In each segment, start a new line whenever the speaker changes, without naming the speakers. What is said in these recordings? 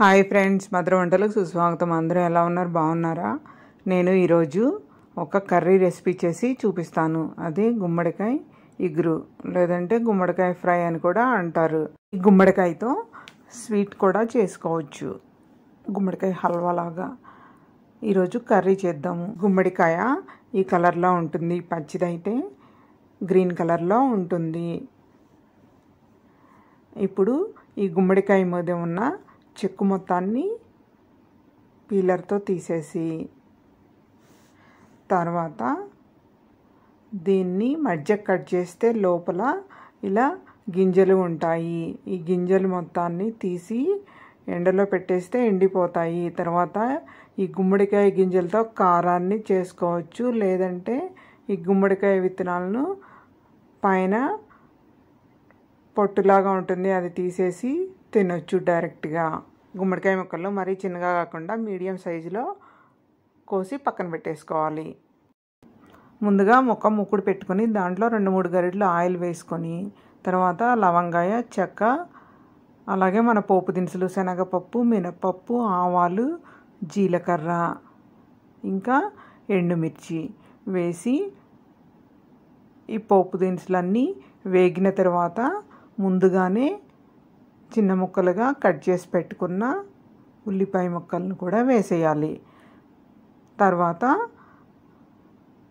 hi friends మధుర వంటలకు సుస్వాగతం అందరూ ఎలా ఉన్నారు బాగున్నారా నేను ఈరోజు ఒక కర్రీ రెసిపీ చేసి చూపిస్తాను అది గుమ్మడికాయ ఇగురు లేదంటే గుమ్మడికాయ ఫ్రై అని కూడా అంటారు ఈ గుమ్మడికాయతో స్వీట్ కూడా చేసుకోవచ్చు గుమ్మడికాయ హల్వా లాగా ఈరోజు కర్రీ చేద్దాము గుమ్మడికాయ ఈ కలర్లో ఉంటుంది పచ్చిదైతే గ్రీన్ కలర్లో ఉంటుంది ఇప్పుడు ఈ గుమ్మడికాయ మీద ఉన్న చెక్కు మొత్తాన్ని పీలర్తో తీసేసి తర్వాత దీన్ని మధ్య కట్ చేస్తే లోపల ఇలా గింజలు ఉంటాయి ఈ గింజలు మొత్తాన్ని తీసి ఎండలో పెట్టేస్తే ఎండిపోతాయి తర్వాత ఈ గుమ్మడికాయ గింజలతో కారాన్ని చేసుకోవచ్చు లేదంటే ఈ గుమ్మడికాయ విత్తనాలను పైన పొట్టులాగా ఉంటుంది అది తీసేసి తినొచ్చు డైరెక్ట్గా గుమ్మడికాయ ముక్కల్లో మరీ చిన్నగా కాకుండా మీడియం సైజులో కోసి పక్కన పెట్టేసుకోవాలి ముందుగా ముక్క ముక్కుడు పెట్టుకొని దాంట్లో రెండు మూడు గరిటలు ఆయిల్ వేసుకొని తర్వాత లవంగాయ చెక్క అలాగే మన పోపు దినుసులు శనగపప్పు మినపప్పు ఆవాలు జీలకర్ర ఇంకా ఎండుమిర్చి వేసి ఈ పోపు దినుసులన్నీ వేగిన తర్వాత ముందుగానే చిన్న ముక్కలుగా కట్ చేసి పెట్టుకున్న ఉల్లిపాయ ముక్కలను కూడా వేసేయాలి తర్వాత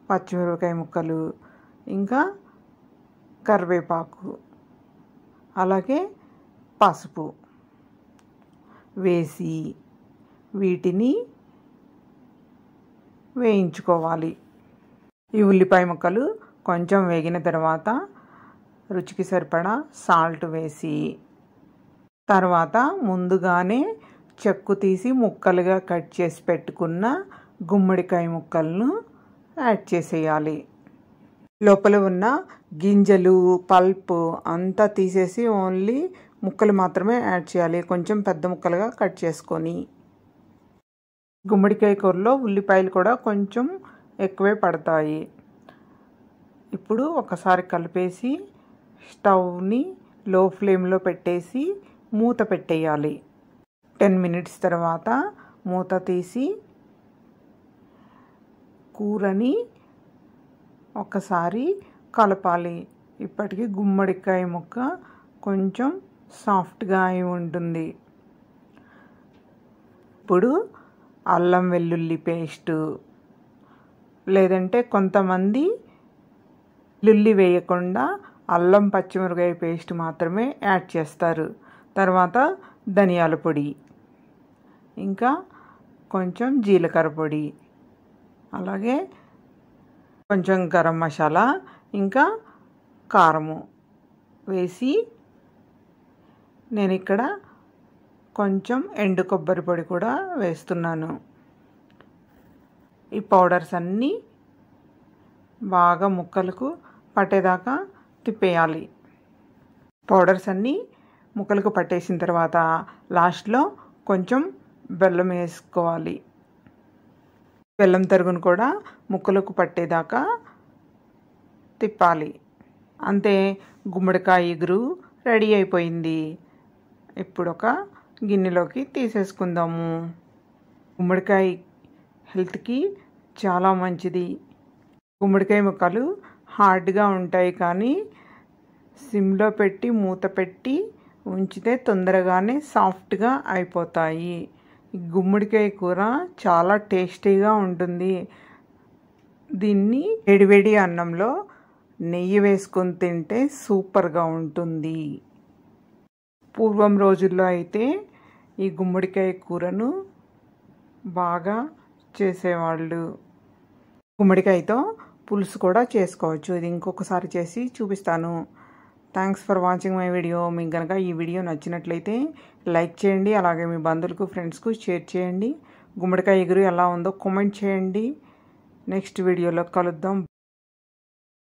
పచ్చిమిరపకాయ ముక్కలు ఇంకా కరివేపాకు అలాగే పసుపు వేసి వీటిని వేయించుకోవాలి ఈ ఉల్లిపాయ ముక్కలు కొంచెం వేగిన తర్వాత రుచికి సరిపడా సాల్ట్ వేసి తర్వాత ముందుగానే చెక్కు తీసి ముక్కలుగా కట్ చేసి పెట్టుకున్న గుమ్మడికాయ ముక్కలను యాడ్ చేసేయాలి లోపల ఉన్న గింజలు పల్పు అంతా తీసేసి ఓన్లీ ముక్కలు మాత్రమే యాడ్ చేయాలి కొంచెం పెద్ద ముక్కలుగా కట్ చేసుకొని గుమ్మడికాయ కూరలో ఉల్లిపాయలు కూడా కొంచెం ఎక్కువే పడతాయి ఇప్పుడు ఒకసారి కలిపేసి స్టవ్ని లో ఫ్లేమ్లో పెట్టేసి మూత పెట్టేయాలి టెన్ మినిట్స్ తర్వాత మూత తీసి కూరని ఒకసారి కలపాలి ఇప్పటికీ గుమ్మడికాయ ముక్క కొంచెం సాఫ్ట్గా అయి ఉంటుంది ఇప్పుడు అల్లం వెల్లుల్లి పేస్టు లేదంటే కొంతమంది లుల్లి వేయకుండా అల్లం పచ్చిమిరకాయ పేస్ట్ మాత్రమే యాడ్ చేస్తారు తర్వాత ధనియాల పొడి ఇంకా కొంచెం జీలకర్ర పొడి అలాగే కొంచెం గరం మసాలా ఇంకా కారము వేసి నేను ఇక్కడ కొంచెం ఎండు కొబ్బరి పొడి కూడా వేస్తున్నాను ఈ పౌడర్స్ అన్నీ బాగా ముక్కలకు పట్టేదాకా తిప్పేయాలి పౌడర్స్ అన్నీ ముక్కలకు పట్టేసిన తర్వాత లాస్ట్లో కొంచెం బెల్లం వేసుకోవాలి బెల్లం తరుగును కూడా ముక్కలకు పట్టేదాకా తిప్పాలి అంతే గుమ్మడికాయ ఎగురు రెడీ అయిపోయింది ఇప్పుడు ఒక గిన్నెలోకి తీసేసుకుందాము గుమ్మడికాయ హెల్త్కి చాలా మంచిది గుమ్మడికాయ ముక్కలు హార్డ్గా ఉంటాయి కానీ సిమ్లో పెట్టి మూత పెట్టి ఉంచితే తొందరగానే సాఫ్ట్గా అయిపోతాయి గుమ్మడికాయ కూర చాలా టేస్టీగా ఉంటుంది దీన్ని వేడివేడి అన్నంలో నెయ్యి వేసుకొని తింటే సూపర్గా ఉంటుంది పూర్వం రోజుల్లో అయితే ఈ గుమ్మడికాయ కూరను బాగా చేసేవాళ్ళు గుమ్మడికాయతో పులుసు కూడా చేసుకోవచ్చు ఇది ఇంకొకసారి చేసి చూపిస్తాను thanks for watching my video మీకు కనుక ఈ వీడియో నచ్చినట్లయితే లైక్ చేయండి అలాగే మీ బంధువులకు ఫ్రెండ్స్కు షేర్ చేయండి గుమ్మడికాయ ఎగురు ఎలా ఉందో కామెంట్ చేయండి నెక్స్ట్ వీడియోలో కలుద్దాం